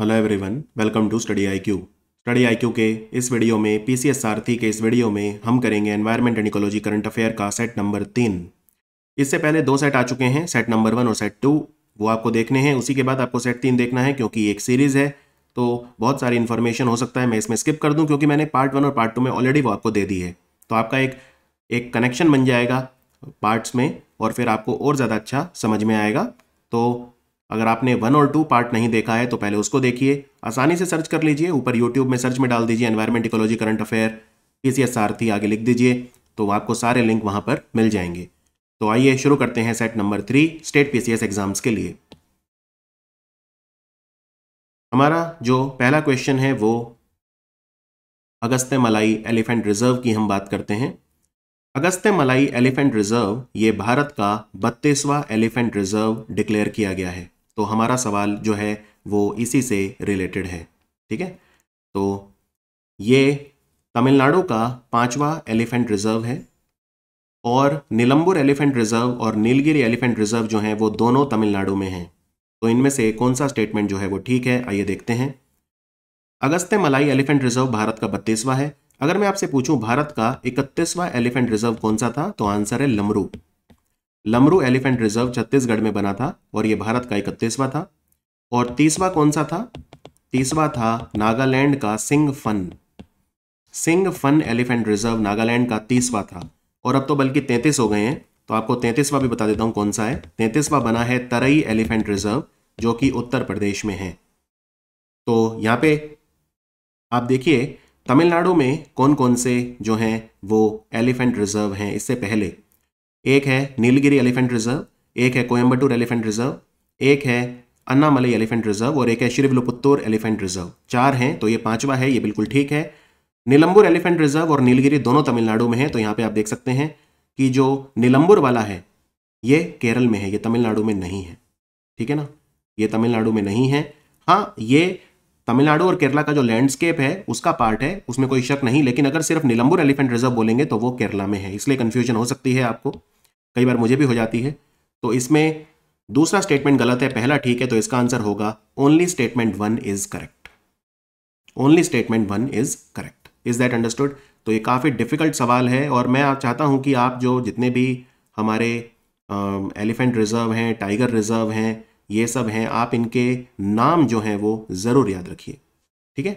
hello everyone welcome to Study IQ Study IQ के इस video में पीसीएस सारथी के इस वीडियो में हम करेंगे environment and ecology current affair का सेट नंबर तीन इससे पहले दो सेट आ चुके हैं सेट नंबर वन और सेट टू वो आपको देखने हैं उसी के बाद आपको सेट तीन देखना है क्योंकि एक सीरीज़ है तो बहुत सारी इन्फॉर्मेशन हो सकता है मैं इसमें स्किप कर दूँ क्योंकि मैंने पार्ट वन और पार्ट टू में ऑलरेडी वो आपको दे दी है तो आपका एक एक कनेक्शन बन जाएगा पार्ट्स में और फिर आपको और ज़्यादा अच्छा समझ में आएगा तो अगर आपने वन और टू पार्ट नहीं देखा है तो पहले उसको देखिए आसानी से सर्च कर लीजिए ऊपर यूट्यूब में सर्च में डाल दीजिए एनवायरमेंट इकोलॉजी करंट अफेयर किसी एस आगे लिख दीजिए तो आपको सारे लिंक वहाँ पर मिल जाएंगे तो आइए शुरू करते हैं set number three state PCS exams के लिए हमारा जो पहला क्वेश्चन है वो अगस्त्य मलाई एलिफेंट रिजर्व की हम बात करते हैं अगस्त्य मलाई एलिफेंट रिजर्व ये भारत का बत्तीसवा एलिफेंट रिजर्व डिक्लेयर किया गया है तो हमारा सवाल जो है वो इसी से रिलेटेड है ठीक है तो ये तमिलनाडु का पांचवा एलिफेंट रिजर्व है और नीलंबुर एलिफेंट रिजर्व और नीलगिरी एलिफेंट रिजर्व जो है वो दोनों तमिलनाडु में हैं तो इनमें से कौन सा स्टेटमेंट जो है वो ठीक है आइए देखते हैं अगस्त्य मलाई एलिफेंट रिजर्व भारत का बत्तीसवां है अगर मैं आपसे पूछूं भारत का इकतीसवां एलिफेंट रिजर्व कौन सा था तो आंसर है लमरू लमरू एलिफेंट रिजर्व छत्तीसगढ़ में बना था और ये भारत का इकतीसवा था और तीसवा कौन सा था तीसवा था नागालैंड का Singphan Singphan elephant reserve Nagaland का तीसवा था और अब तो बल्कि तैंतीस हो गए हैं तो आपको तैंतीसवा भी बता देता हूँ कौन सा है तैंतीसवा बना है तरई एलिफेंट रिजर्व जो कि उत्तर प्रदेश में है तो यहाँ पे आप देखिए तमिलनाडु में कौन कौन से जो हैं वो एलिफेंट रिजर्व हैं इससे पहले एक है नीलगिरी एलिफेंट रिजर्व एक है कोयम्बटूर एलिफेंट रिजर्व एक है अन्नामलई एलिफेंट रिजर्व और एक है श्रीविलुपुत्तूर एलिफेंट रिजर्व चार हैं तो ये पांचवा है ये बिल्कुल ठीक है नीलंबुर एलिफेंट रिजर्व और नीलगिरी दोनों तमिलनाडु में है तो यहाँ पे आप देख सकते हैं कि जो नीलंबुर वाला है ये केरल में है ये तमिलनाडु में नहीं है ठीक है ना ये तमिलनाडु में नहीं है हाँ ये तमिलनाडु और केरला का जो लैंडस्केप है उसका पार्ट है उसमें कोई शक नहीं लेकिन अगर सिर्फ नीलम्बूर एलिफेंट रिजर्व बोलेंगे तो वो केरला में है इसलिए कन्फ्यूजन हो सकती है आपको कई बार मुझे भी हो जाती है तो इसमें दूसरा स्टेटमेंट गलत है पहला ठीक है तो इसका आंसर होगा only statement one is correct only statement one is correct is that understood तो ये काफ़ी डिफिकल्ट सवाल है और मैं चाहता हूँ कि आप जो जितने भी हमारे एलिफेंट रिजर्व हैं टाइगर रिजर्व हैं ये सब हैं आप इनके नाम जो हैं वो ज़रूर याद रखिए ठीक है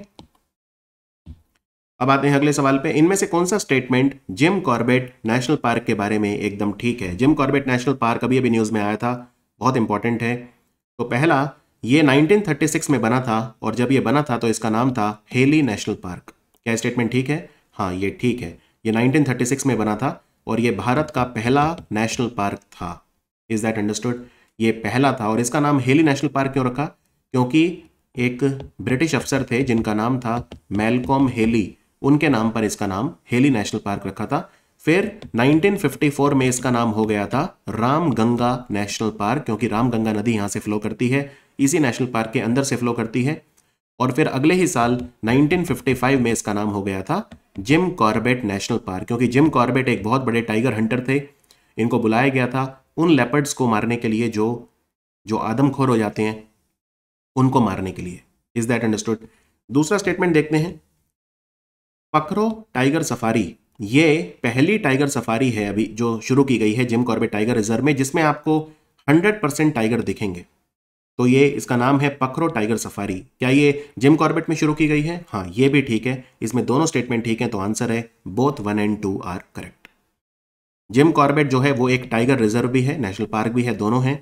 अब आते हैं अगले सवाल पे इनमें से कौन सा statement Jim Corbett national park के बारे में एकदम ठीक है जिम कॉर्बेट नेशनल पार्क अभी अभी न्यूज़ में आया था बहुत इंपॉर्टेंट है तो पहला ये 1936 में बना था और जब ये बना था तो इसका नाम था हेली नेशनल पार्क क्या स्टेटमेंट ठीक है हाँ ये ठीक है ये 1936 में बना था और ये भारत का पहला नेशनल पार्क था इज़ दैट अंडरस्टूड ये पहला था और इसका नाम हेली नेशनल पार्क क्यों रखा क्योंकि एक ब्रिटिश अफसर थे जिनका नाम था मेलकॉम हेली उनके नाम पर इसका नाम हेली नेशनल पार्क रखा था फिर 1954 में इसका नाम हो गया था रामगंगा नेशनल पार्क क्योंकि रामगंगा नदी यहाँ से फ्लो करती है इसी नेशनल पार्क के अंदर से फ्लो करती है और फिर अगले ही साल 1955 में इसका नाम हो गया था जिम कॉर्बेट नेशनल पार्क क्योंकि जिम कॉर्बेट एक बहुत बड़े टाइगर हंटर थे इनको बुलाया गया था उन लेपर्ड्स को मारने के लिए जो जो आदमखोर हो जाते हैं उनको मारने के लिए इज दैट अंडरस्टूड दूसरा स्टेटमेंट देखते हैं पकड़ो टाइगर सफारी ये पहली टाइगर सफारी है अभी जो शुरू की गई है जिम कॉर्बेट टाइगर रिजर्व में जिसमें आपको 100 परसेंट टाइगर दिखेंगे तो ये इसका नाम है पखरो टाइगर सफारी क्या ये जिम कॉर्बेट में शुरू की गई है हाँ ये भी ठीक है इसमें दोनों स्टेटमेंट ठीक हैं तो आंसर है both one and two are correct Jim Corbett जो है वो एक टाइगर रिजर्व भी है नेशनल पार्क भी है दोनों हैं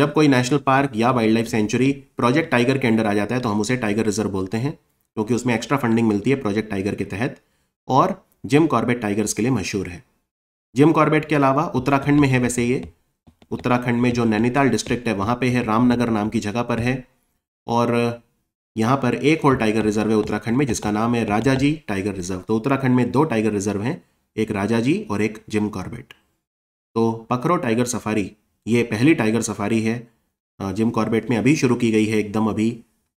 जब कोई नेशनल पार्क या wildlife sanctuary project tiger के अंडर आ जाता है तो हम उसे टाइगर रिजर्व बोलते हैं क्योंकि उसमें एक्स्ट्रा फंडिंग मिलती है प्रोजेक्ट टाइगर के तहत और जिम कॉर्बेट टाइगर्स के लिए मशहूर है जिम कॉर्बेट के अलावा उत्तराखंड में है वैसे ये उत्तराखंड में जो नैनीताल डिस्ट्रिक्ट है वहाँ पे है रामनगर नाम की जगह पर है और यहाँ पर एक और टाइगर रिजर्व है उत्तराखंड में जिसका नाम है राजा जी टाइगर रिजर्व तो उत्तराखंड में दो टाइगर रिजर्व हैं एक राजा जी और एक जिम कॉर्बेट तो पकरो टाइगर सफारी ये पहली टाइगर सफारी है जिम कॉर्बेट में अभी शुरू की गई है एकदम अभी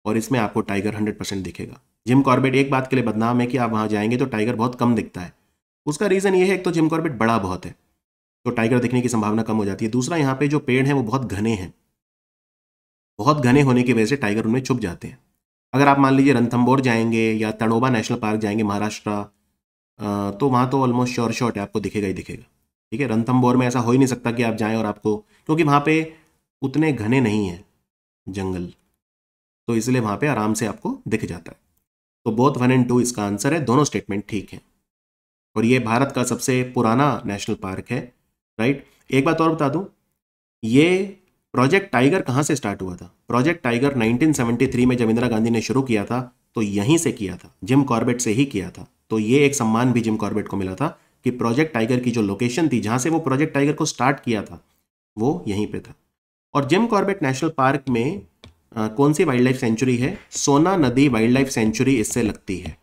और इसमें आपको टाइगर हंड्रेड परसेंट दिखेगा जिम कॉर्बेट एक बात के लिए बदनाम है कि आप वहाँ जाएंगे तो टाइगर बहुत कम दिखता है उसका रीज़न ये है एक तो जिम कॉर्बेट बड़ा बहुत है तो टाइगर दिखने की संभावना कम हो जाती है दूसरा यहाँ पे जो पेड़ हैं वो बहुत घने हैं बहुत घने होने की वजह से टाइगर उनमें छुप जाते हैं अगर आप मान लीजिए रंथम्बोर जाएंगे या तड़ोबा नेशनल पार्क जाएंगे महाराष्ट्र तो वहाँ तो ऑलमोस्ट श्योर शॉर्ट है आपको दिखेगा ही दिखेगा ठीक है रंथम्बोर में ऐसा हो ही नहीं सकता कि आप जाएं और आपको क्योंकि वहाँ पे उतने घने नहीं हैं जंगल तो इसलिए वहाँ पे आराम से आपको दिख जाता है तो बोथ वन एंड टू इसका आंसर है दोनों स्टेटमेंट ठीक है और ये भारत का सबसे पुराना नेशनल पार्क है राइट एक बात और बता दूं ये प्रोजेक्ट टाइगर कहाँ से स्टार्ट हुआ था प्रोजेक्ट टाइगर 1973 में जब इंदिरा गांधी ने शुरू किया था तो यहीं से किया था जिम कॉर्बेट से ही किया था तो ये एक सम्मान भी जिम कॉर्बेट को मिला था कि प्रोजेक्ट टाइगर की जो लोकेशन थी जहाँ से वो प्रोजेक्ट टाइगर को स्टार्ट किया था वो यहीं पर था और जिम कॉर्बेट नेशनल पार्क में आ, कौन सी वाइल्ड लाइफ सेंचुरी है सोना नदी वाइल्ड लाइफ सेंचुरी इससे लगती है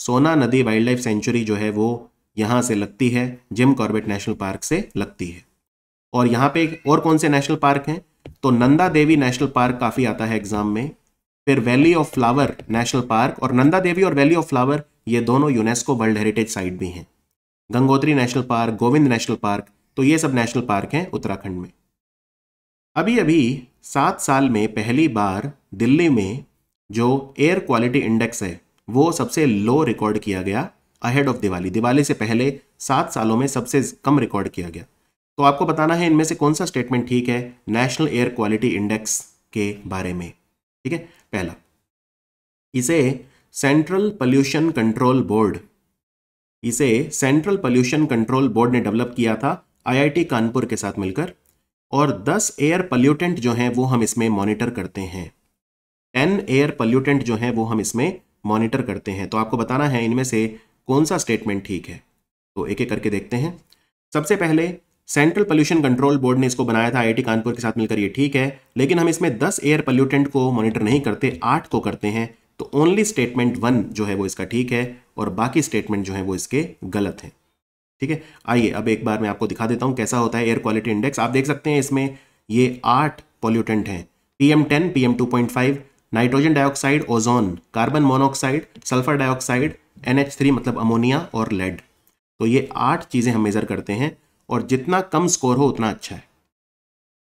सोना नदी वाइल्ड लाइफ सेंचुरी जो है वो यहाँ से लगती है जिम कॉर्बेट नेशनल पार्क से लगती है और यहाँ पे और कौन से नेशनल पार्क हैं तो नंदा देवी नेशनल पार्क काफ़ी आता है एग्जाम में फिर valley of flower national park और नंदा देवी और वैली ऑफ फ्लावर ये दोनों यूनेस्को वर्ल्ड हेरिटेज साइट भी हैं Gangotri national park Govind national park तो ये सब नेशनल पार्क हैं उत्तराखंड में अभी अभी सात साल में पहली बार दिल्ली में जो एयर क्वालिटी इंडेक्स है वो सबसे लो रिकॉर्ड किया गया अहेड ऑफ दिवाली दिवाली से पहले सात सालों में सबसे कम रिकॉर्ड किया गया तो आपको बताना है इनमें से कौन सा स्टेटमेंट ठीक है नेशनल एयर क्वालिटी इंडेक्स के बारे में ठीक है पहला इसे सेंट्रल पॉल्यूशन कंट्रोल बोर्ड इसे सेंट्रल पॉल्यूशन कंट्रोल बोर्ड ने डेवलप किया था आईआईटी कानपुर के साथ मिलकर और 10 एयर पल्यूटेंट जो हैं वो हम इसमें मॉनिटर करते हैं 10 एयर पल्यूटेंट जो हैं वो हम इसमें मॉनिटर करते हैं तो आपको बताना है इनमें से कौन सा स्टेटमेंट ठीक है तो एक एक करके देखते हैं सबसे पहले सेंट्रल पोल्यूशन कंट्रोल बोर्ड ने इसको बनाया था आईआईटी कानपुर के साथ मिलकर ये ठीक है लेकिन हम इसमें 10 एयर पल्यूटेंट को मॉनिटर नहीं करते आठ को करते हैं तो ओनली स्टेटमेंट वन जो है वो इसका ठीक है और बाकी स्टेटमेंट जो है वो इसके गलत हैं ठीक है आइए अब एक बार मैं आपको दिखा देता हूँ कैसा होता है एयर क्वालिटी इंडेक्स आप देख सकते हैं इसमें ये आठ पॉल्यूटेंट हैं P M ten P M two point five nitrogen dioxide ozone carbon monoxide sulphur dioxide N H three मतलब अमोनिया और लेड तो ये आठ चीज़ें हम मेज़र करते हैं और जितना कम स्कोर हो उतना अच्छा है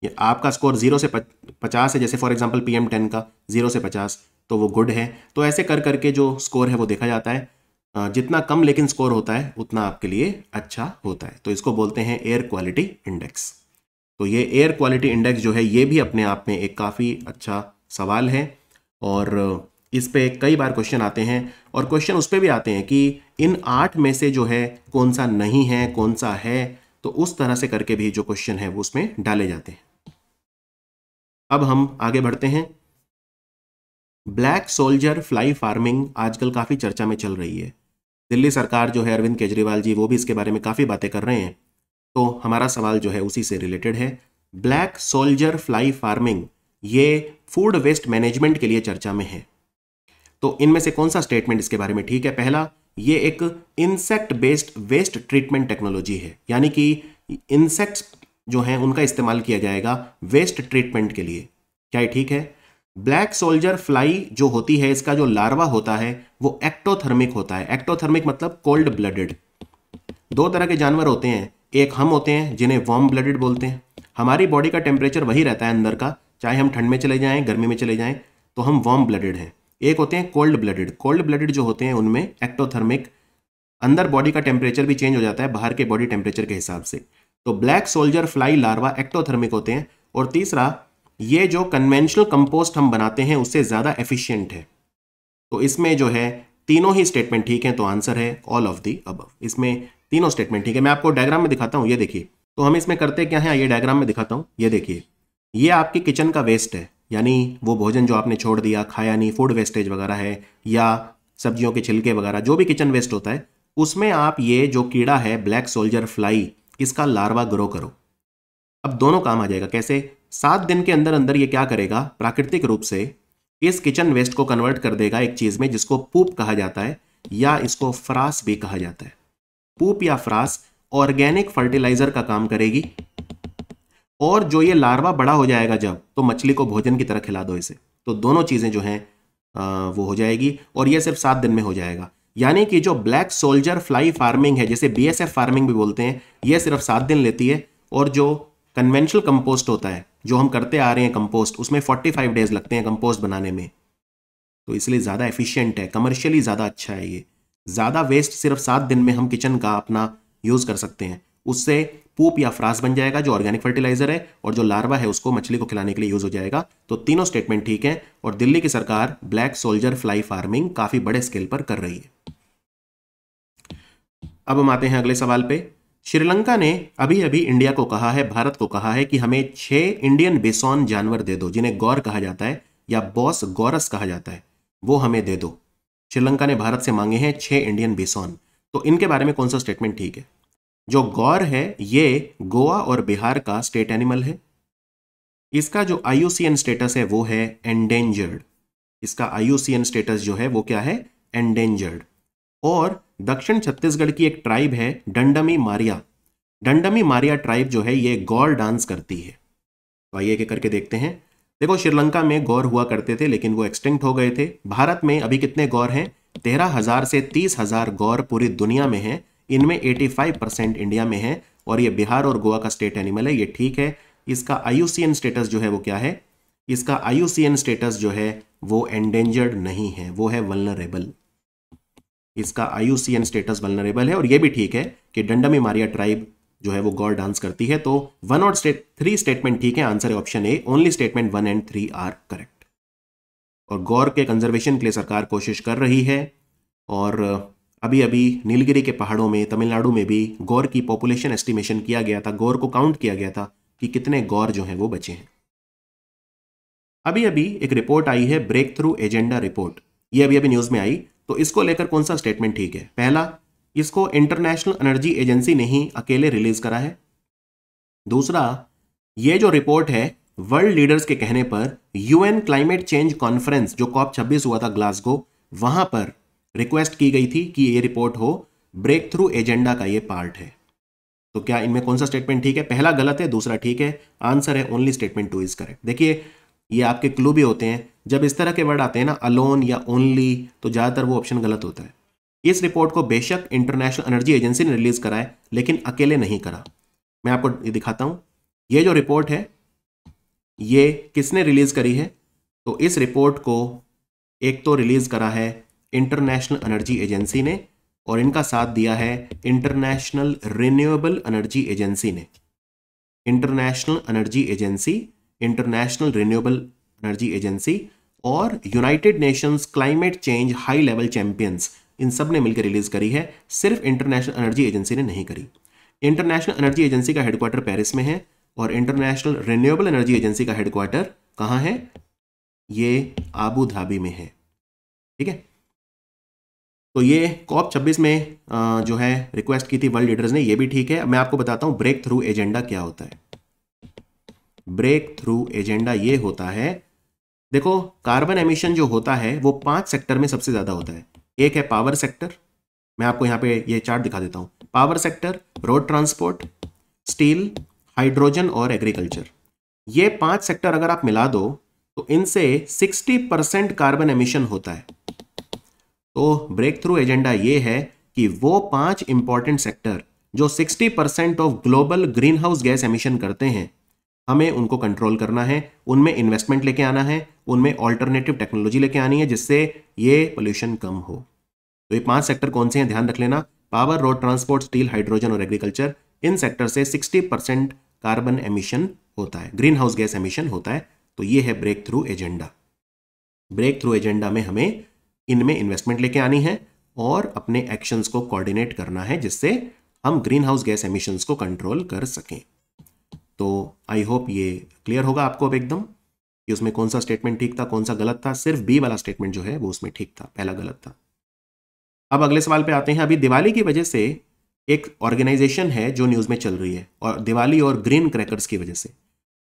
ये आपका स्कोर जीरो से पचास है जैसे for example P M ten का जीरो से पचास तो वो गुड है तो ऐसे कर करके जो स्कोर है वो देखा जाता है जितना कम लेकिन स्कोर होता है उतना आपके लिए अच्छा होता है तो इसको बोलते हैं एयर क्वालिटी इंडेक्स तो ये एयर क्वालिटी इंडेक्स जो है ये भी अपने आप में एक काफ़ी अच्छा सवाल है और इस पर कई बार क्वेश्चन आते हैं और क्वेश्चन उस पर भी आते हैं कि इन आठ में से जो है कौन सा नहीं है कौन सा है तो उस तरह से करके भी जो क्वेश्चन है वो उसमें डाले जाते हैं अब हम आगे बढ़ते हैं ब्लैक सोल्जर फ्लाई फार्मिंग आजकल काफ़ी चर्चा में चल रही है दिल्ली सरकार जो है अरविंद केजरीवाल जी वो भी इसके बारे में काफ़ी बातें कर रहे हैं तो हमारा सवाल जो है उसी से रिलेटेड है ब्लैक सोल्जर फ्लाई फार्मिंग ये फूड वेस्ट मैनेजमेंट के लिए चर्चा में है तो इनमें से कौन सा स्टेटमेंट इसके बारे में ठीक है पहला ये एक insect based waste treatment technology है यानी कि इंसेक्ट्स जो हैं उनका इस्तेमाल किया जाएगा वेस्ट ट्रीटमेंट के लिए क्या ये ठीक है ब्लैक सोल्जर फ्लाई जो होती है इसका जो लार्वा होता है वो एक्टोथर्मिक होता है एक्टोथर्मिक मतलब कोल्ड ब्लडेड दो तरह के जानवर होते हैं एक हम होते हैं जिन्हें वार्म ब्लडेड बोलते हैं हमारी बॉडी का टेम्परेचर वही रहता है अंदर का चाहे हम ठंड में चले जाएं गर्मी में चले जाएं तो हम वार्म ब्लडेड हैं एक होते हैं कोल्ड ब्लडेड कोल्ड ब्लडेड जो होते हैं उनमें एक्टोथर्मिक अंदर बॉडी का टेम्परेचर भी चेंज हो जाता है बाहर के बॉडी टेम्परेचर के हिसाब से तो black soldier fly larva ectothermic होते हैं और तीसरा ये जो कन्वेंशनल कंपोस्ट हम बनाते हैं उससे ज़्यादा एफिशिएंट है तो इसमें जो है तीनों ही स्टेटमेंट ठीक हैं तो आंसर है ऑल ऑफ दी अब इसमें तीनों स्टेटमेंट ठीक है मैं आपको डायग्राम में दिखाता हूँ ये देखिए तो हम इसमें करते क्या है ये डायग्राम में दिखाता हूँ ये देखिए ये आपकी किचन का वेस्ट है यानी वो भोजन जो आपने छोड़ दिया खाया नहीं फूड वेस्टेज वगैरह है या सब्जियों के छिलके वगैरह जो भी किचन वेस्ट होता है उसमें आप ये जो कीड़ा है ब्लैक सोल्जर फ्लाई इसका लार्वा ग्रो करो अब दोनों काम आ जाएगा कैसे सात दिन के अंदर अंदर ये क्या करेगा प्राकृतिक रूप से इस किचन वेस्ट को कन्वर्ट कर देगा एक चीज़ में जिसको पूप कहा जाता है या इसको फ्रास भी कहा जाता है पूप या फ्रास ऑर्गेनिक फर्टिलाइजर का काम करेगी और जो ये लार्वा बड़ा हो जाएगा जब तो मछली को भोजन की तरह खिला दो इसे तो दोनों चीज़ें जो हैं वो हो जाएगी और ये सिर्फ सात दिन में हो जाएगा यानी कि जो ब्लैक सोल्जर फ्लाई फार्मिंग है जैसे बीएसएफ फार्मिंग भी बोलते हैं ये सिर्फ सात दिन लेती है और जो कन्वेंशनल कंपोस्ट होता है जो हम करते आ रहे हैं कंपोस्ट उसमें 45 डेज लगते हैं कंपोस्ट बनाने में तो इसलिए ज़्यादा एफिशिएंट है कमर्शियली ज़्यादा अच्छा है ये ज़्यादा वेस्ट सिर्फ सात दिन में हम किचन का अपना यूज़ कर सकते हैं उससे पूप या फ्रास बन जाएगा जो ऑर्गेनिक फर्टिलाइजर है और जो लार्वा है उसको मछली को खिलाने के लिए यूज़ हो जाएगा तो तीनों स्टेटमेंट ठीक है और दिल्ली की सरकार ब्लैक सोल्जर फ्लाई फार्मिंग काफ़ी बड़े स्केल पर कर रही है अब हम आते हैं अगले सवाल पे श्रीलंका ने अभी अभी इंडिया को कहा है भारत को कहा है कि हमें छह इंडियन बेसॉन जानवर दे दो जिन्हें गौर कहा जाता है या बॉस गौरस कहा जाता है वो हमें दे दो श्रीलंका ने भारत से मांगे हैं छह इंडियन बेसॉन तो इनके बारे में कौन सा स्टेटमेंट ठीक है जो गौर है ये गोवा और बिहार का स्टेट एनिमल है इसका जो आई स्टेटस है वो है एंडेंजर्ड इसका आई स्टेटस जो है वो क्या है एंडेंजर्ड और दक्षिण छत्तीसगढ़ की एक ट्राइब है डंडमी मारिया डंडमी मारिया ट्राइब जो है ये गौर डांस करती है तो आइए एक करके देखते हैं देखो श्रीलंका में गौर हुआ करते थे लेकिन वो एक्सटिंक्ट हो गए थे भारत में अभी कितने गौर हैं तेरह हजार से तीस हजार गौर पूरी दुनिया में हैं इनमें 85 परसेंट इंडिया में है और ये बिहार और गोवा का स्टेट एनिमल है ये ठीक है इसका आयुसीएन स्टेटस जो है वो क्या है इसका आयुसीएन स्टेटस जो है वो एंडेंजर्ड नहीं है वो है वलनरेबल इसका आयुसीएन स्टेटस वलनरेबल है और यह भी ठीक है कि डंडमी मारिया ट्राइब जो है वो गॉड डांस करती है तो वन और स्टेट थ्री स्टेटमेंट ठीक है आंसर है option A only statement one and three are correct और गौर के कंजर्वेशन के लिए सरकार कोशिश कर रही है और अभी अभी नीलगिरी के पहाड़ों में तमिलनाडु में भी गौर की पॉपुलेशन एस्टिमेशन किया गया था गौर को काउंट किया गया था कि कितने गौर जो हैं वो बचे हैं अभी अभी एक रिपोर्ट आई है ब्रेक थ्रू एजेंडा रिपोर्ट ये अभी अभी न्यूज़ में आई तो इसको लेकर कौन सा स्टेटमेंट ठीक है पहला इसको इंटरनेशनल एनर्जी एजेंसी ने ही अकेले रिलीज करा है दूसरा ये जो रिपोर्ट है वर्ल्ड लीडर्स के कहने पर यूएन क्लाइमेट चेंज कॉन्फ्रेंस जो कॉप 26 हुआ था ग्लासगो वहां पर रिक्वेस्ट की गई थी कि ये रिपोर्ट हो ब्रेक थ्रू एजेंडा का ये पार्ट है तो क्या इनमें कौन सा स्टेटमेंट ठीक है पहला गलत है दूसरा ठीक है आंसर है only statement two is correct देखिए ये आपके क्लू भी होते हैं जब इस तरह के वर्ड आते हैं ना अलोन या ओनली तो ज़्यादातर वो ऑप्शन गलत होता है इस रिपोर्ट को बेशक इंटरनेशनल एनर्जी एजेंसी ने रिलीज़ करा है लेकिन अकेले नहीं करा मैं आपको ये दिखाता हूँ ये जो रिपोर्ट है ये किसने रिलीज़ करी है तो इस रिपोर्ट को एक तो रिलीज़ करा है इंटरनेशनल एनर्जी एजेंसी ने और इनका साथ दिया है इंटरनेशनल रिन्यूएबल एनर्जी एजेंसी ने international energy agency international renewable energy agency और united nations climate change high level champions इन सब ने मिलकर रिलीज करी है सिर्फ इंटरनेशनल एनर्जी एजेंसी ने नहीं करी इंटरनेशनल एनर्जी एजेंसी का हेडक्वार्टर पेरिस में है और इंटरनेशनल रिन्यूएबल एनर्जी एजेंसी का हेडक्वार्टर कहाँ है ये आबू धाबी में है ठीक है तो ये कॉप 26 में जो है रिक्वेस्ट की थी वर्ल्ड लीडर्स ने ये भी ठीक है मैं आपको बताता हूँ ब्रेक थ्रू एजेंडा क्या होता है ब्रेक थ्रू एजेंडा ये होता है देखो कार्बन एमिशन जो होता है वो पांच सेक्टर में सबसे ज़्यादा होता है एक है पावर सेक्टर मैं आपको यहां पे ये चार्ट दिखा देता हूं power sector road transport steel hydrogen और एग्रीकल्चर ये पांच सेक्टर अगर आप मिला दो तो इनसे 60 परसेंट कार्बन एमिशन होता है तो ब्रेक थ्रू एजेंडा ये है कि वो पांच इंपॉर्टेंट सेक्टर जो 60 percent of global green house gas emission करते हैं हमें उनको कंट्रोल करना है उनमें इन्वेस्टमेंट लेके आना है उनमें ऑल्टरनेटिव टेक्नोलॉजी लेके आनी है जिससे ये पोल्यूशन कम हो तो ये पांच सेक्टर कौन से हैं ध्यान रख लेना power road transport steel hydrogen और एग्रीकल्चर इन सेक्टर से 60 परसेंट कार्बन एमिशन होता है ग्रीन हाउस गैस एमिशन होता है तो ये है breakthrough agenda breakthrough agenda में हमें इनमें इन्वेस्टमेंट लेके आनी है और अपने एक्शंस को कोऑर्डिनेट करना है जिससे हम ग्रीन हाउस गैस एमिशंस को कंट्रोल कर सकें तो आई होप ये क्लियर होगा आपको अब एकदम कि उसमें कौन सा स्टेटमेंट ठीक था कौन सा गलत था सिर्फ बी वाला स्टेटमेंट जो है वो उसमें ठीक था पहला गलत था अब अगले सवाल पे आते हैं अभी दिवाली की वजह से एक ऑर्गेनाइजेशन है जो न्यूज़ में चल रही है और दिवाली और ग्रीन क्रैकर्स की वजह से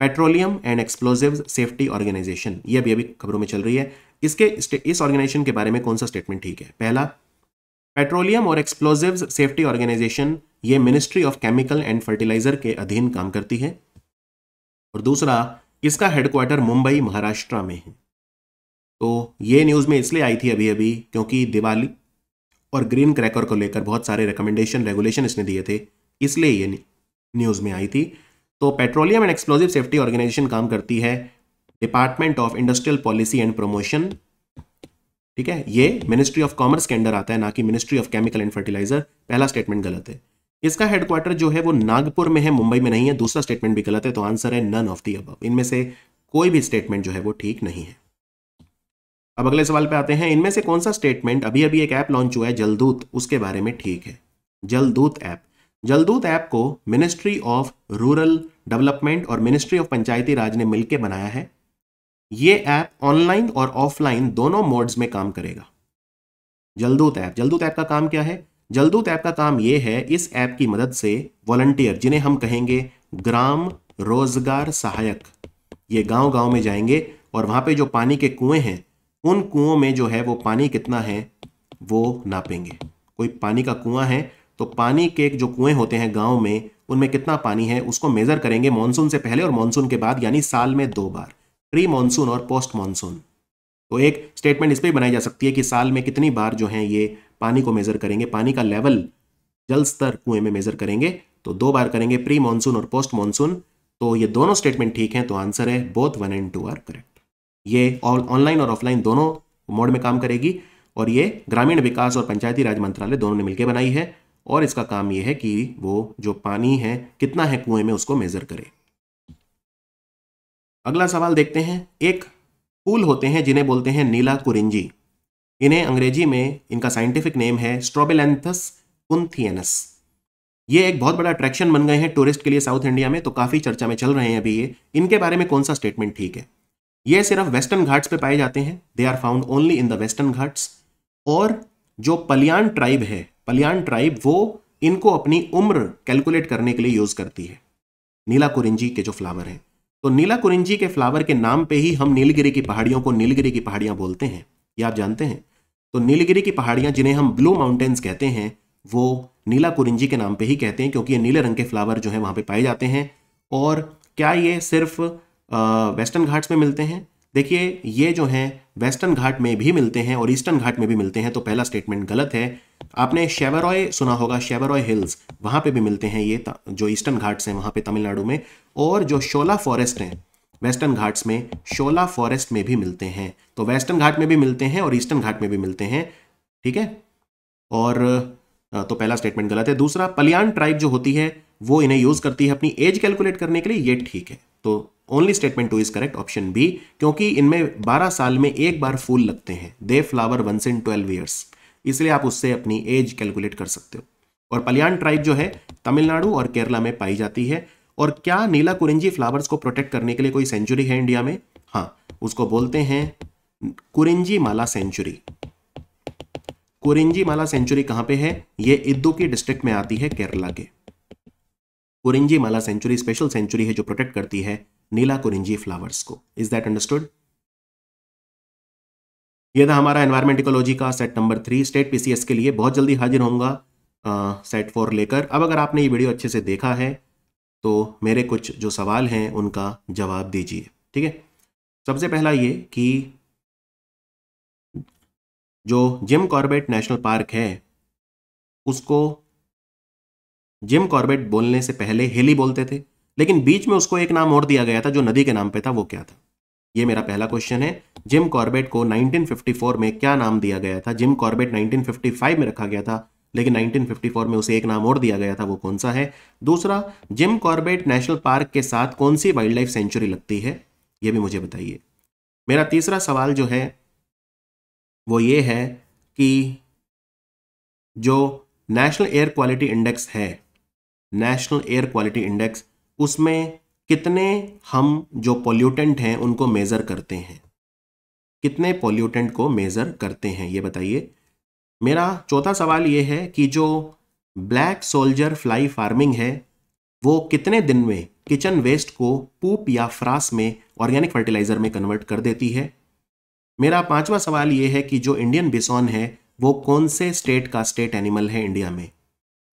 petroleum and explosive safety organisation ये अभी अभी खबरों में चल रही है इसके इस ऑर्गेनाइजेशन के बारे में कौन सा स्टेटमेंट ठीक है पहला पेट्रोलियम और एक्सप्लोजिव सेफ्टी ऑर्गेनाइजेशन ये ministry of chemical and fertiliser के अधीन काम करती है और दूसरा इसका हेडक्वार्टर मुंबई महाराष्ट्र में है तो ये न्यूज़ में इसलिए आई थी अभी अभी क्योंकि दिवाली और ग्रीन क्रैकर को लेकर बहुत सारे रिकमेंडेशन रेगुलेशन इसने दिए थे इसलिए ये न्यूज़ में आई थी तो petroleum and explosive safety organisation काम करती है department of industrial policy and promotion ठीक है ये मिनिस्ट्री ऑफ कॉमर्स के अंडर आता है ना कि ministry of chemical and fertiliser पहला स्टेटमेंट गलत है इसका हेडक्वार्टर जो है वो नागपुर में है मुंबई में नहीं है दूसरा स्टेटमेंट भी गलत है तो आंसर है नन ऑफ दी अब इनमें से कोई भी स्टेटमेंट जो है वो ठीक नहीं है अब अगले सवाल पे आते हैं इनमें से कौन सा स्टेटमेंट अभी अभी एक ऐप लॉन्च हुआ है जलदूत उसके बारे में ठीक है जलदूत ऐप जलदूत ऐप को मिनिस्ट्री ऑफ रूरल डेवलपमेंट और मिनिस्ट्री ऑफ पंचायती राज ने मिलकर बनाया है ये ऐप ऑनलाइन और ऑफलाइन दोनों मोड्स में काम करेगा जलदूत ऐप जलदूत ऐप का काम क्या है जलदूत ऐप का काम ये है इस ऐप की मदद से वॉलंटियर जिन्हें हम कहेंगे ग्राम रोजगार सहायक ये गांव गांव में जाएंगे और वहां पे जो पानी के कुएं हैं उन कुओं में जो है वो पानी कितना है वो नापेंगे कोई पानी का कुआं है तो पानी के जो कुएं होते हैं गांव में उनमें कितना पानी है उसको मेज़र करेंगे मानसून से पहले और मानसून के बाद यानी साल में दो बार प्री मानसून और पोस्ट मानसून तो एक स्टेटमेंट इस पर बनाई जा सकती है कि साल में कितनी बार जो है ये पानी को मेजर करेंगे पानी का लेवल जल स्तर कुएं में मेजर करेंगे तो दो बार करेंगे प्री मानसून और पोस्ट मानसून तो ये दोनों स्टेटमेंट ठीक हैं तो आंसर है both one and two are correct ये ऑनलाइन और ऑफलाइन दोनों मोड में काम करेगी और ये ग्रामीण विकास और पंचायती राज मंत्रालय दोनों ने मिलकर बनाई है और इसका काम ये है कि वो जो पानी है कितना है कुएं में उसको मेजर करे अगला सवाल देखते हैं एक फूल होते हैं जिन्हें बोलते हैं नीला कुरिंजी इन्हें अंग्रेजी में इनका साइंटिफिक नेम है स्ट्रॉबेलेंथस कुंथियनस ये एक बहुत बड़ा अट्रैक्शन बन गए हैं टूरिस्ट के लिए साउथ इंडिया में तो काफ़ी चर्चा में चल रहे हैं अभी ये इनके बारे में कौन सा स्टेटमेंट ठीक है ये सिर्फ वेस्टर्न घाट्स पे पाए जाते हैं they are found only in the western ghats और जो पलियान ट्राइब है पलियान ट्राइब वो इनको अपनी उम्र कैलकुलेट करने के लिए यूज़ करती है नीला कुरिंजी के जो फ्लावर हैं तो नीला कुरिंजी के फ्लावर के नाम पे ही हम नीलगिरी की पहाड़ियों को नीलगिरी की पहाड़ियाँ बोलते हैं ये आप जानते हैं तो नीलगिरी की पहाड़ियाँ जिन्हें हम ब्लू माउंटेन्स कहते हैं वो नीला कुरिंजी के नाम पे ही कहते हैं क्योंकि ये नीले रंग के फ्लावर जो है वहाँ पे पाए जाते हैं और क्या ये सिर्फ वेस्टर्न घाट्स में मिलते हैं देखिए ये जो हैं वेस्टर्न घाट में भी मिलते हैं और ईस्टर्न घाट में भी मिलते हैं तो पहला स्टेटमेंट गलत है आपने शेवरॉय सुना होगा शेवरॉय हिल्स वहाँ पे भी मिलते हैं ये जो ईस्टर्न घाट्स हैं वहाँ पे तमिलनाडु में और जो शोला फॉरेस्ट हैं वेस्टर्न घाट्स में शोला फॉरेस्ट में भी मिलते हैं तो वेस्टर्न घाट में भी मिलते हैं और ईस्टर्न घाट में भी मिलते हैं ठीक है और तो पहला स्टेटमेंट गलत है दूसरा पलियान ट्राइब जो होती है वो इन्हें यूज करती है अपनी एज कैलकुलेट करने के लिए ये ठीक है तो only statement two is correct option B क्योंकि इनमें 12 साल में एक बार फूल लगते हैं they flower once in twelve years इसलिए आप उससे अपनी एज कैलकुलेट कर सकते हो और पलियान ट्राइब जो है तमिलनाडु और केरला में पाई जाती है और क्या नीला कुरिंजी फ्लावर्स को प्रोटेक्ट करने के लिए कोई सेंचुरी है इंडिया में हाँ उसको बोलते हैं कुरिंजी माला सेंचुरी कुरिंजी माला सेंचुरी कहां पे है ये इद्दू की डिस्ट्रिक्ट में आती है केरला के Kurinjimala sanctuary special sanctuary है जो प्रोटेक्ट करती है नीला कुरिंजी फ्लावर्स को इज दैट अंडरस्टूड यह था हमारा एनवायरमेंट इकोलॉजी का set number three state PCS के लिए बहुत जल्दी हाजिर होंगे सेट फोर लेकर अब अगर आपने ये वीडियो अच्छे से देखा है तो मेरे कुछ जो सवाल हैं उनका जवाब दीजिए ठीक है सबसे पहला ये कि जो जिम कॉर्बेट नेशनल पार्क है उसको जिम कॉर्बेट बोलने से पहले हेली बोलते थे लेकिन बीच में उसको एक नाम और दिया गया था जो नदी के नाम पे था वो क्या था ये मेरा पहला क्वेश्चन है जिम कॉर्बेट को 1954 में क्या नाम दिया गया था जिम कॉर्बेट 1955 में रखा गया था लेकिन 1954 में उसे एक नाम और दिया गया था वो कौन सा है दूसरा जिम कॉर्बेट नेशनल पार्क के साथ कौन सी वाइल्ड लाइफ सेंचुरी लगती है ये भी मुझे बताइए मेरा तीसरा सवाल जो है वो ये है कि जो नेशनल एयर क्वालिटी इंडेक्स है नेशनल एयर क्वालिटी इंडेक्स उसमें कितने हम जो पॉल्यूटेंट हैं उनको मेज़र करते हैं कितने पॉल्यूटेंट को मेज़र करते हैं ये बताइए मेरा चौथा सवाल ये है कि जो ब्लैक सोल्जर फ्लाई फार्मिंग है वो कितने दिन में किचन वेस्ट को पूप या फ्रास में ऑर्गेनिक फर्टिलाइज़र में कन्वर्ट कर देती है मेरा पांचवा सवाल ये है कि जो इंडियन बिसोन है वो कौन से स्टेट का स्टेट एनिमल है इंडिया में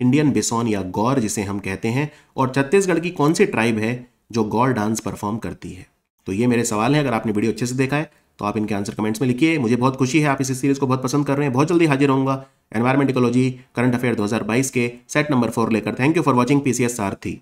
इंडियन बिसोन या गौर जिसे हम कहते हैं और छत्तीसगढ़ की कौन सी ट्राइब है जो गौर डांस परफॉर्म करती है तो ये मेरे सवाल हैं अगर आपने वीडियो अच्छे से देखा है तो आप इनके आंसर कमेंट्स में लिखिए मुझे बहुत खुशी है आप इस सीरीज़ को बहुत पसंद कर रहे हैं बहुत जल्दी हाजिर होऊंगा एनवायरमेंट इकोलॉजी करंट अफेयर 2022 के सेट नंबर फोर लेकर thank you for watching PCS सारथी